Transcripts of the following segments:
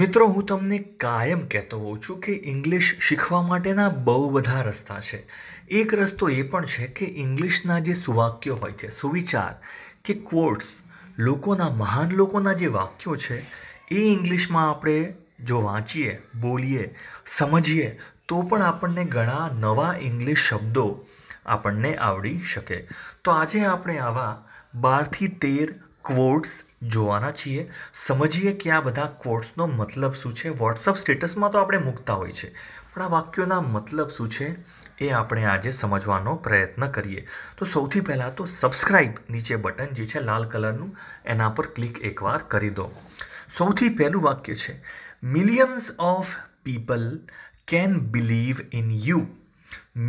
મિત્રો હું તમને કાયમ કહેતો હોઉં છું કે ઇંગ્લિશ શીખવા માટેના બહુ બધા રસ્તા છે એક રસ્તો એ પણ છે કે ઇંગ્લિશના જે સુવાક્યો હોય છે સુવિચાર કે ક્વોટ્સ લોકોના મહાન લોકોના જે વાક્યો છે એ ઇંગ્લિશમાં આપણે જો વાંચીએ બોલીએ સમજીએ તો પણ આપણને ઘણા નવા ઇંગ્લિશ શબ્દો આપણને આવડી શકે તો આજે આપણે આવા બારથી તેર ક્વોટ્સ જોવાના છીએ સમજીએ કે આ બધા કોટ્સનો મતલબ શું છે વોટ્સઅપ સ્ટેટસમાં તો આપણે મૂકતા હોય છે પણ આ વાક્યોના મતલબ શું છે એ આપણે આજે સમજવાનો પ્રયત્ન કરીએ તો સૌથી પહેલાં તો સબસ્ક્રાઇબ નીચે બટન જે છે લાલ કલરનું એના પર ક્લિક એકવાર કરી દો સૌથી પહેલું વાક્ય છે millions of people can believe in you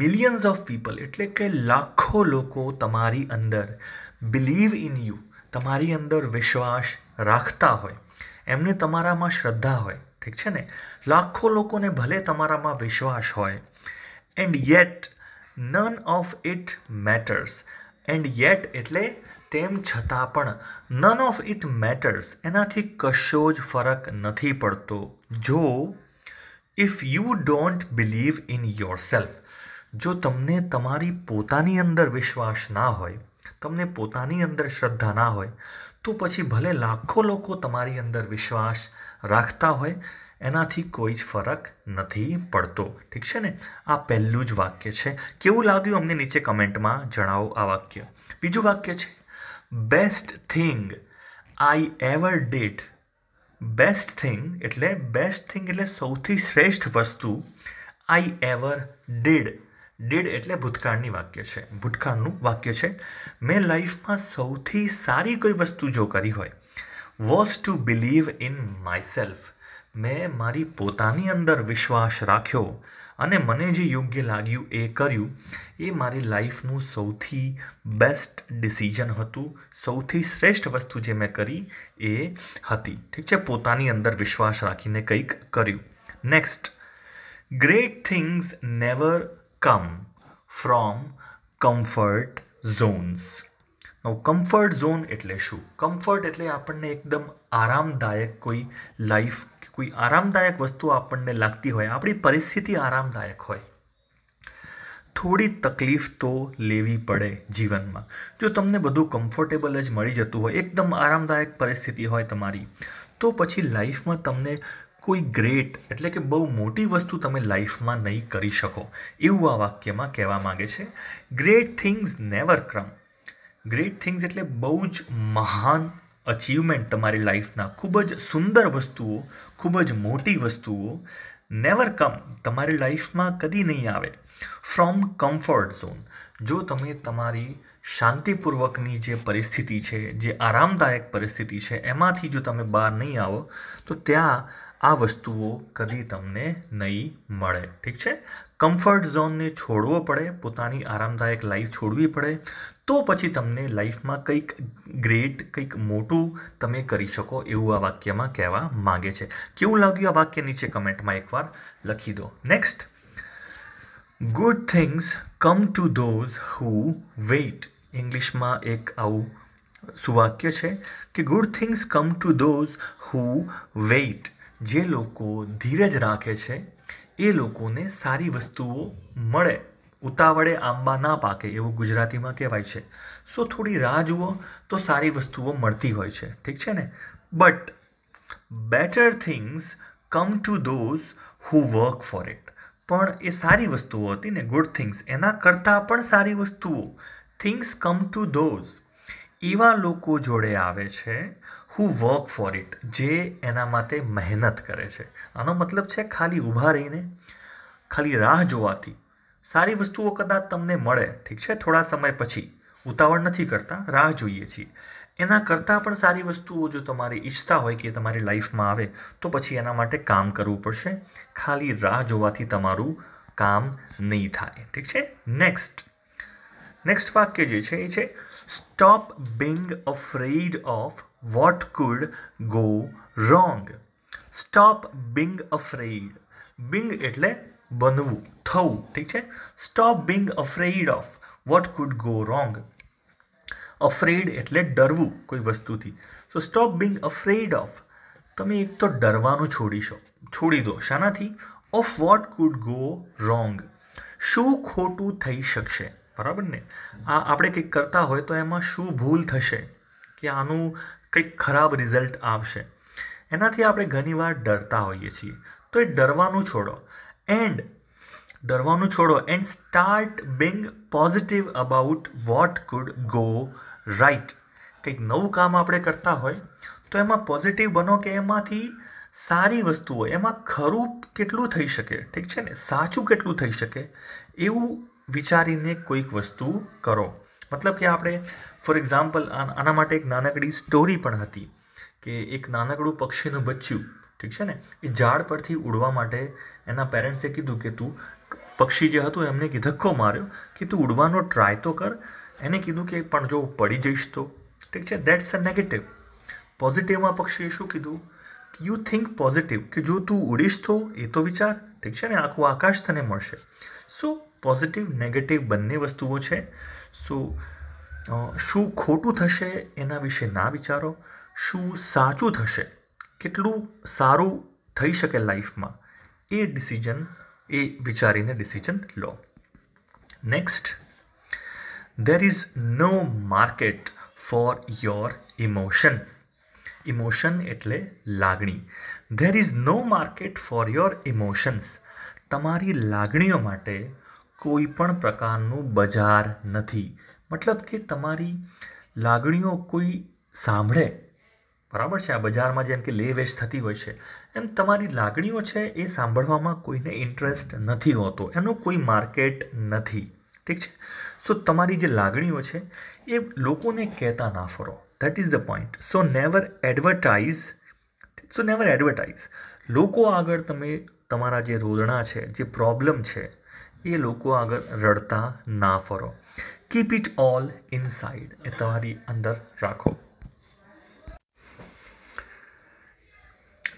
millions of people એટલે કે લાખો લોકો તમારી અંદર બિલીવ ઇન યુ તમારી અંદર વિશ્વાસ રાખતા હોય એમને તમારામાં શ્રદ્ધા હોય ઠીક છે ને લાખો લોકોને ભલે તમારામાં વિશ્વાસ હોય and yet none of it matters and yet એટલે તેમ છતાં પણ નન ઓફ ઇટ મેટર્સ એનાથી કશો જ ફરક નથી પડતો જો if you don't believe in yourself જો તમને તમારી પોતાની અંદર વિશ્વાસ ના હોય તમને પોતાની અંદર શ્રદ્ધા ના હોય તો પછી ભલે લાખો લોકો તમારી અંદર વિશ્વાસ રાખતા હોય એનાથી કોઈ જ ફરક નથી પડતો ઠીક છે ને આ પહેલું જ વાક્ય છે કેવું લાગ્યું અમને નીચે કમેન્ટમાં જણાવો આ વાક્ય બીજું વાક્ય છે best thing I ever did best thing એટલે બેસ્ટ થિંગ એટલે સૌથી શ્રેષ્ઠ વસ્તુ આઈ એવર ડીડ ડેડ એટલે ભૂતકાળની વાક્ય છે ભૂતકાળનું વાક્ય છે મેં લાઈફમાં સૌથી સારી કોઈ વસ્તુ જો કરી હોય was to believe in myself મેં મારી પોતાની અંદર વિશ્વાસ રાખ્યો અને મને જે યોગ્ય લાગ્યું એ કર્યું એ મારી લાઈફનું સૌથી બેસ્ટ ડિસિઝન હતું સૌથી શ્રેષ્ઠ વસ્તુ જે મેં કરી એ હતી ઠીક છે પોતાની અંદર વિશ્વાસ રાખીને કંઈક કર્યું next great things never come from comfort zones નો કમ્ફર્ટ ઝોન એટલે શું કમ્ફર્ટ એટલે આપણને એકદમ આરામદાયક કોઈ લાઈફ કે કોઈ આરામદાયક વસ્તુ આપણને લાગતી હોય આપણી પરિસ્થિતિ આરામદાયક હોય થોડી તકલીફ તો લેવી પડે જીવનમાં જો તમને બધું કમ્ફર્ટેબલ જ મળી જતું હોય એકદમ આરામદાયક પરિસ્થિતિ હોય તમારી તો પછી લાઈફમાં તમને કોઈ ગ્રેટ એટલે કે બહુ મોટી વસ્તુ તમે લાઈફમાં નહીં કરી શકો એવું આ વાક્યમાં કહેવા માગે છે great things never come great things એટલે બહુ જ મહાન અચિવમેન્ટ તમારી લાઈફના ખૂબ જ સુંદર વસ્તુઓ ખૂબ જ મોટી વસ્તુઓ નેવર કમ તમારી લાઈફમાં કદી નહીં આવે ફ્રોમ કમ્ફર્ટ ઝોન જો તમે તમારી શાંતિપૂર્વકની જે પરિસ્થિતિ છે જે આરામદાયક પરિસ્થિતિ છે એમાંથી જો તમે બહાર નહીં આવો તો ત્યાં આ વસ્તુઓ કદી તમને નહીં મળે ઠીક છે કમ્ફર્ટ ઝોનને છોડવો પડે પોતાની આરામદાયક લાઈફ છોડવી પડે તો પછી તમને લાઈફમાં કંઈક ગ્રેટ કંઈક મોટું તમે કરી શકો એવું આ વાક્યમાં કહેવા માગે છે કેવું લાગ્યું આ વાક્ય નીચે કમેન્ટમાં એકવાર લખી દો next good things come to those who wait ઇંગ્લિશમાં એક આવું સુવાક્ય છે કે good things come to those who wait જે લોકો ધીરજ રાખે છે એ લોકોને સારી વસ્તુઓ મળે ઉતાવળે આંબા ના પાકે એવું ગુજરાતીમાં કહેવાય છે સો થોડી રાહ જુઓ તો સારી વસ્તુઓ મળતી હોય છે ઠીક છે ને but better things come to those who work for it પણ એ સારી વસ્તુઓ હતી ને ગુડ થિંગ્સ એના કરતાં પણ સારી વસ્તુઓ થિંગ્સ કમ ટુ ધોઝ એવા લોકો જોડે આવે છે હુ વર્ક ફોર ઇટ જે એના માટે મહેનત કરે છે આનો મતલબ છે ખાલી ઊભા રહીને ખાલી રાહ જોવાથી સારી વસ્તુઓ કદાચ તમને મળે ઠીક છે થોડા સમય પછી ઉતાવળ નથી કરતા રાહ જોઈએ છીએ એના કરતાં પણ સારી વસ્તુઓ જો તમારી ઈચ્છતા હોય કે તમારી લાઈફમાં આવે તો પછી એના માટે કામ કરવું પડશે ખાલી રાહ જોવાથી તમારું કામ નહીં થાય ઠીક છે નેક્સ્ટ નેક્સ્ટ વાક્ય જે છે એ છે stop being afraid of what could go wrong stop being afraid being એટલે બનવું થવું ઠીક છે stop being afraid of what could go wrong afraid એટલે ડરવું કોઈ વસ્તુથી so stop being afraid of તમે એક તો ડરવાનું છોડી શો છોડી દો શાનાથી of what could go wrong શું ખોટું થઈ શકશે બરાબર ને આ આપણે કંઈક કરતા હોય તો એમાં શું ભૂલ થશે કે આનું કંઈક ખરાબ રિઝલ્ટ આવશે એનાથી આપણે ઘણીવાર ડરતા હોઈએ છીએ તો એ ડરવાનું છોડો એન્ડ ડરવાનું છોડો and start being positive about what could go right કંઈક નવું કામ આપણે કરતા હોય તો એમાં પોઝિટિવ બનો કે એમાંથી સારી વસ્તુ હોય એમાં ખરું કેટલું થઈ શકે ઠીક છે ને સાચું કેટલું થઈ શકે એવું વિચારીને કોઈક વસ્તુ કરો મતલબ કે આપણે ફોર એક્ઝામ્પલ આના માટે એક નાનકડી સ્ટોરી પણ હતી કે એક નાનકડું પક્ષીનું બચ્ચું ઠીક છે ને એ ઝાડ પરથી ઉડવા માટે એના પેરેન્ટ્સે કીધું કે તું પક્ષી જે હતું એમને કે ધક્કો માર્યો કે તું ઉડવાનો ટ્રાય તો કર એને કીધું કે પણ જો પડી જઈશ તો ઠીક છે દેટ્સ અ નેગેટિવ પોઝિટિવમાં પક્ષીએ શું કીધું કે યુ થિંક પોઝિટિવ કે જો તું ઉડીશ તો એ તો વિચાર ઠીક છે ને આખું આકાશ તને મળશે સો પોઝિટિવ નેગેટિવ બંને વસ્તુઓ છે સો શું ખોટું થશે એના વિશે ના વિચારો શું સાચું થશે કેટલું સારું થઈ શકે લાઈફમાં એ ડિસિઝન એ વિચારીને ડિસિઝન લો next there is no market for your emotions emotion એટલે લાગણી there is no market for your emotions તમારી લાગણીઓ માટે કોઈ પણ પ્રકારનું બજાર નથી મતલબ કે તમારી લાગણીઓ કોઈ સાંભળે બરાબર છે આ બજારમાં જેમ કે લે વેચ થતી હોય છે એમ તમારી લાગણીઓ છે એ સાંભળવામાં કોઈને ઇન્ટરેસ્ટ નથી હોતો એનું કોઈ માર્કેટ નથી ઠીક છે સો તમારી જે લાગણીઓ છે એ લોકોને કહેતા ના ફરો that is the point so never advertise so never advertise લોકો આગળ તમે તમારા જે રોદણા છે જે પ્રોબ્લેમ છે એ લોકો આગળ રડતા ના ફરો કીપ ઇટ ઓલ ઇનસાઇડ એ તમારી અંદર રાખો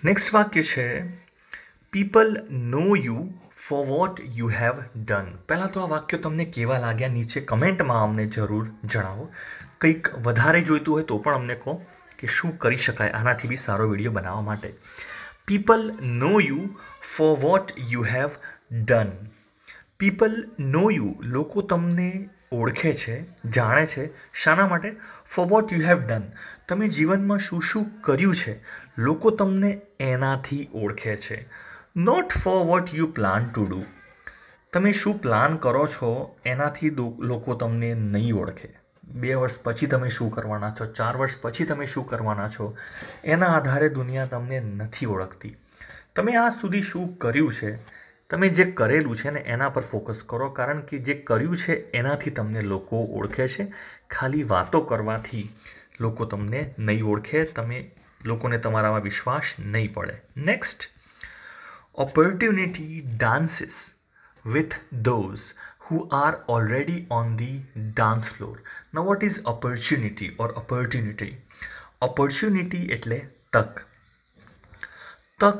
નેક્સ્ટ વાક્ય છે people know you for what you have done પહેલાં તો આ વાક્યો તમને કેવા લાગ્યા નીચે કમેન્ટમાં અમને જરૂર જણાવો કંઈક વધારે જોઈતું હોય તો પણ અમને કહો કે શું કરી શકાય આનાથી બી સારો વિડીયો બનાવવા માટે people know you for what you have done people know you લોકો તમને ઓળખે છે જાણે છે શાના માટે for what you have done તમે જીવનમાં શું શું કર્યું છે લોકો તમને એનાથી ઓળખે છે not for what you plan to do તમે શું પ્લાન કરો છો એનાથી લોકો તમને નહીં ઓળખે બે વર્ષ પછી તમે શું કરવાના છો ચાર વર્ષ પછી તમે શું કરવાના છો એના આધારે દુનિયા તમને નથી ઓળખતી તમે આ સુધી શું કર્યું છે તમે જે કરેલું છે ને એના પર ફોકસ કરો કારણ કે જે કર્યું છે એનાથી તમને લોકો ઓળખે છે ખાલી વાતો કરવાથી લોકો તમને નહીં ઓળખે તમે લોકોને તમારામાં વિશ્વાસ નહીં પડે next opportunity dances with those who are already on the dance floor now what is opportunity or opportunity opportunity એટલે tak. Tak.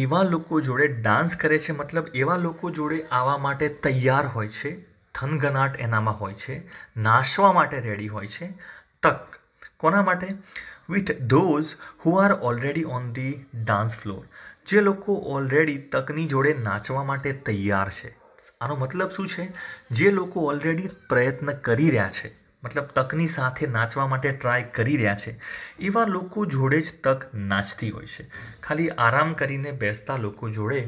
એવા loko જોડે dance કરે છે મતલબ loko લોકો જોડે આવા માટે તૈયાર હોય છે થનગનાટ એનામાં હોય છે નાશવા માટે રેડી હોય છે તક કોના માટે with those who are already on જે લોકો ઓલરેડી તકની જોડે નાચવા માટે તૈયાર છે આનો મતલબ શું છે જે લોકો ઓલરેડી પ્રયત્ન કરી રહ્યા છે મતલબ તકની સાથે નાચવા માટે ટ્રાય કરી રહ્યા છે એવા લોકો જોડે જ તક નાચતી હોય છે ખાલી આરામ કરીને બેસતા લોકો જોડે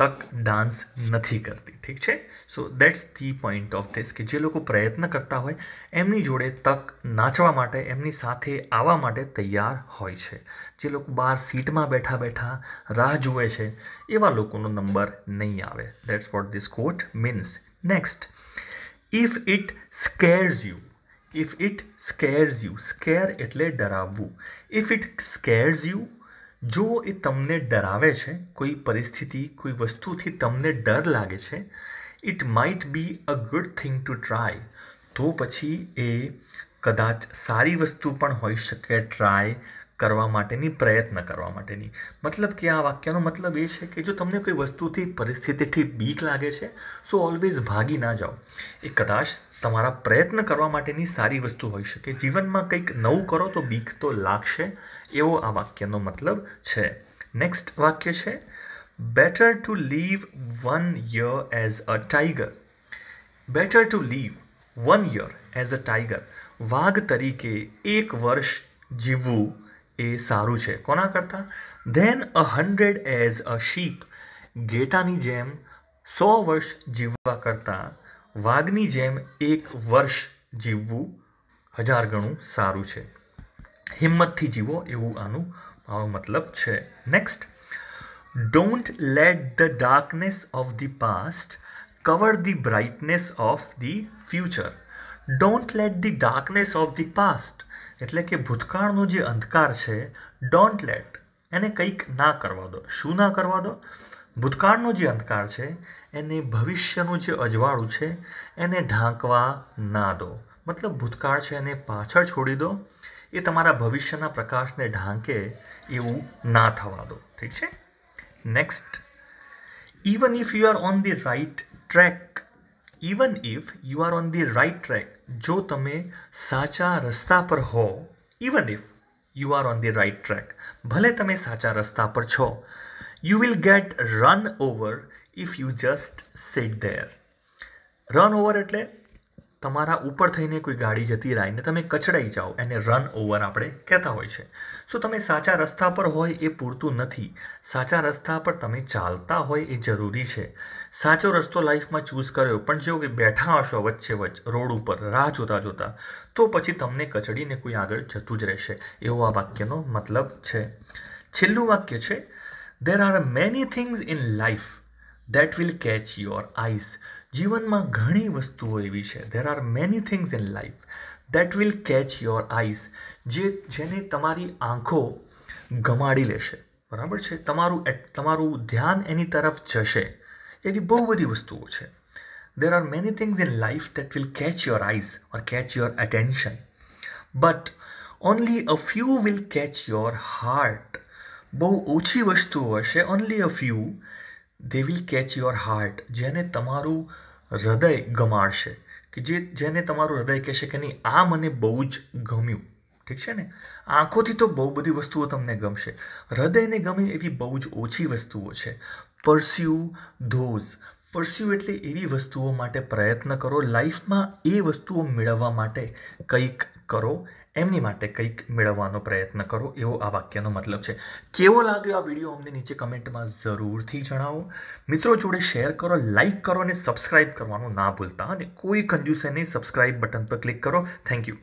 તક ડાન્સ નથી કરતી ઠીક છે so that's the point of this કે જે લોકો પ્રયત્ન કરતા હોય એમની જોડે તક નાચવા માટે એમની સાથે આવવા માટે તૈયાર હોય છે જે લોકો બહાર સીટમાં બેઠા બેઠા રાહ જુએ છે એવા લોકોનો નંબર નહીં આવે that's what this quote means next if it scares you if it scares you scare એટલે ડરાવવું ઇફ ઇટ સ્કેર્સ યુ જો એ તમને ડરાવે છે કોઈ પરિસ્થિતિ કોઈ વસ્તુથી તમને ડર લાગે છે it might be a good thing to try તો પછી એ કદાચ સારી વસ્તુ પણ હોઈ શકે ટ્રાય કરવા માટેની પ્રયત્ન કરવા માટેની મતલબ કે આ વાક્યનો મતલબ એ છે કે જો તમને કોઈ વસ્તુથી પરિસ્થિતિથી બીક લાગે છે સો ઓલવેઝ ભાગી ના જાઓ એ કદાચ તમારા પ્રયત્ન કરવા માટેની સારી વસ્તુ હોઈ શકે જીવનમાં કંઈક નવું કરો તો બીક તો લાગશે એવો આ વાક્યનો મતલબ છે નેક્સ્ટ વાક્ય છે better to live one year as a tiger better to live one year as a tiger વાઘ તરીકે એક વર્ષ જીવવું એ સારું છે કોના કરતાં than a hundred as a sheep ઘેટાની જેમ સો વર્ષ જીવવા કરતાં વાઘની જેમ એક વર્ષ જીવવું હજાર ગણું સારું છે હિંમતથી જીવો એવું આનું મતલબ છે next don't let the darkness of the past cover the brightness of the future don't let the darkness of the past એટલે કે ભૂતકાળનો જે અંધકાર છે ડોન્ટ લેટ એને કંઈક ના કરવા દો શું ના કરવા દો ભૂતકાળનો જે અંધકાર છે એને ભવિષ્યનું જે અજવાળું છે એને ઢાંકવા ના દો મતલબ ભૂતકાળ છે એને પાછળ છોડી દો એ તમારા ભવિષ્યના પ્રકાશને ઢાંકે એવું ના થવા દો ઠીક છે next even if you are on the right track even if you are on the right track જો તમે સાચા રસ્તા પર હો even if you are on the right track ભલે તમે સાચા રસ્તા પર છો you will get run over if you just sit there run over એટલે તમારા ઉપર થઈને કોઈ ગાડી જતી રાઈને તમે કચડાઈ જાઓ એને રન ઓવર આપણે કહેતા હોય છે સો તમે સાચા રસ્તા પર હોય એ પૂરતું નથી સાચા રસ્તા પર તમે ચાલતા હોય એ જરૂરી છે સાચો રસ્તો લાઈફમાં ચૂઝ કર્યો પણ જો કે બેઠા હશો વચ્ચે વચ્ચે રોડ ઉપર રાહ જોતા જોતા તો પછી તમને કચડીને કોઈ આગળ જતું જ રહેશે એવો આ વાક્યનો મતલબ છે છેલ્લું વાક્ય છે there are many things in life that will catch your eyes જીવનમાં ઘણી વસ્તુઓ એવી છે there are many things in life that will catch your eyes જે જેને તમારી આંખો ગમાડી લેશે બરાબર છે તમારું તમારું ધ્યાન એની તરફ જશે એવી બહુ બધી વસ્તુઓ છે there are many things in life that will catch your eyes or catch your attention but only a few will catch your heart બહુ ઓછી વસ્તુઓ હશે only a few they will catch your heart જેને તમારું હૃદય ગમાડશે કે જે જેને તમારું હૃદય કહેશે કે નહીં આ મને બહુ જ ગમ્યું ઠીક છે ને આંખોથી તો બહુ બધી વસ્તુઓ તમને ગમશે હૃદયને ગમે એવી બહુ જ ઓછી વસ્તુઓ છે પરસ્યુ ધોઝ પરસ્યુ એટલે એવી વસ્તુઓ માટે પ્રયત્ન કરો લાઈફમાં એ વસ્તુઓ મેળવવા માટે કંઈક કરો એમની માટે કંઈક મેળવવાનો પ્રયત્ન કરો એવો આ વાક્યનો મતલબ છે કેવો લાગ્યો આ વિડીયો અમને નીચે કમેન્ટમાં જરૂરથી જણાવો મિત્રો જોડે શેર કરો લાઇક કરો અને સબસ્ક્રાઇબ કરવાનું ના ભૂલતા અને કોઈ કંજુસેને સબસ્ક્રાઇબ બટન પર ક્લિક કરો થેન્ક યુ